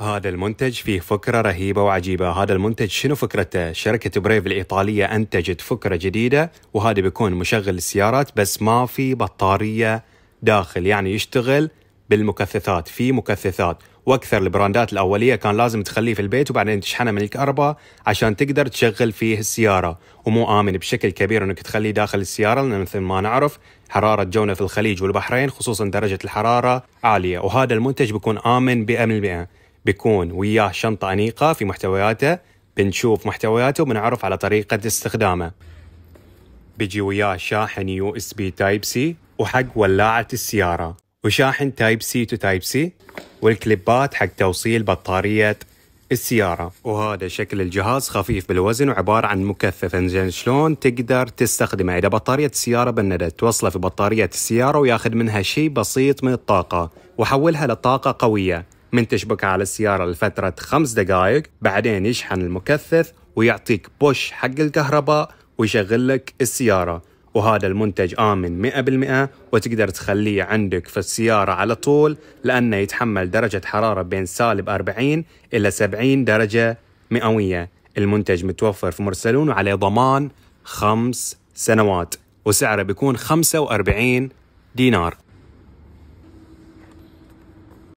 هذا المنتج فيه فكرة رهيبة وعجيبة هذا المنتج شنو فكرته؟ شركة بريف الإيطالية أنتجت فكرة جديدة وهذا بيكون مشغل السيارات بس ما في بطارية داخل يعني يشتغل بالمكثفات في مكثفات واكثر البراندات الاوليه كان لازم تخليه في البيت وبعدين تشحنه من الكهرباء عشان تقدر تشغل فيه السياره ومو امن بشكل كبير انك تخليه داخل السياره لان مثل ما نعرف حراره جونا في الخليج والبحرين خصوصا درجه الحراره عاليه وهذا المنتج بيكون امن 100% بيكون وياه شنطة أنيقة في محتوياته بنشوف محتوياته وبنعرف على طريقة استخدامه بيجي وياه شاحن يو اس بي تايب سي وحق ولاعة السيارة وشاحن تايب سي تو تايب سي والكليبات حق توصيل بطارية السيارة وهذا شكل الجهاز خفيف بالوزن وعبارة عن مكثف انزين شلون تقدر تستخدمه إذا بطارية السيارة بندت توصله في بطارية السيارة وياخذ منها شيء بسيط من الطاقة وحولها لطاقة قوية من تشبكه على السيارة لفترة خمس دقائق بعدين يشحن المكثف ويعطيك بوش حق الكهرباء ويشغل لك السيارة وهذا المنتج آمن 100% وتقدر تخليه عندك في السيارة على طول لأنه يتحمل درجة حرارة بين سالب 40 إلى 70 درجة مئوية المنتج متوفر في مرسلون وعليه ضمان خمس سنوات وسعره بيكون 45 دينار